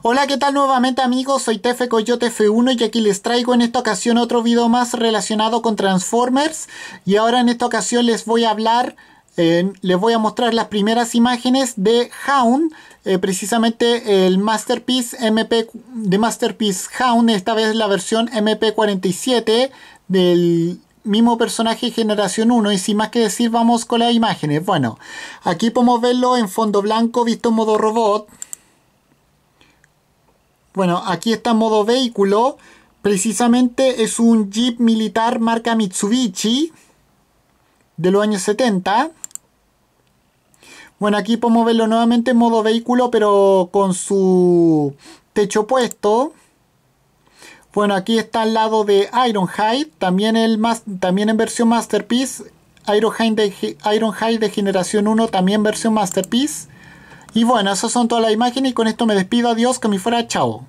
Hola, ¿qué tal nuevamente amigos? Soy Tefe Coyote F1 y aquí les traigo en esta ocasión otro video más relacionado con Transformers y ahora en esta ocasión les voy a hablar, les voy a mostrar las primeras imágenes de Hound, eh, precisamente el Masterpiece MP de Masterpiece Hound, esta vez la versión MP47 del mismo personaje generación 1 y sin más que decir vamos con las imágenes bueno aquí podemos verlo en fondo blanco visto en modo robot bueno, aquí está en modo vehículo. Precisamente es un Jeep militar marca Mitsubishi de los años 70. Bueno, aquí podemos verlo nuevamente en modo vehículo, pero con su techo puesto. Bueno, aquí está al lado de Ironhide, también, el más, también en versión Masterpiece. Ironhide de, Ironhide de generación 1, también versión Masterpiece. Y bueno, esas son todas las imágenes y con esto me despido. Adiós, que me fuera. Chao.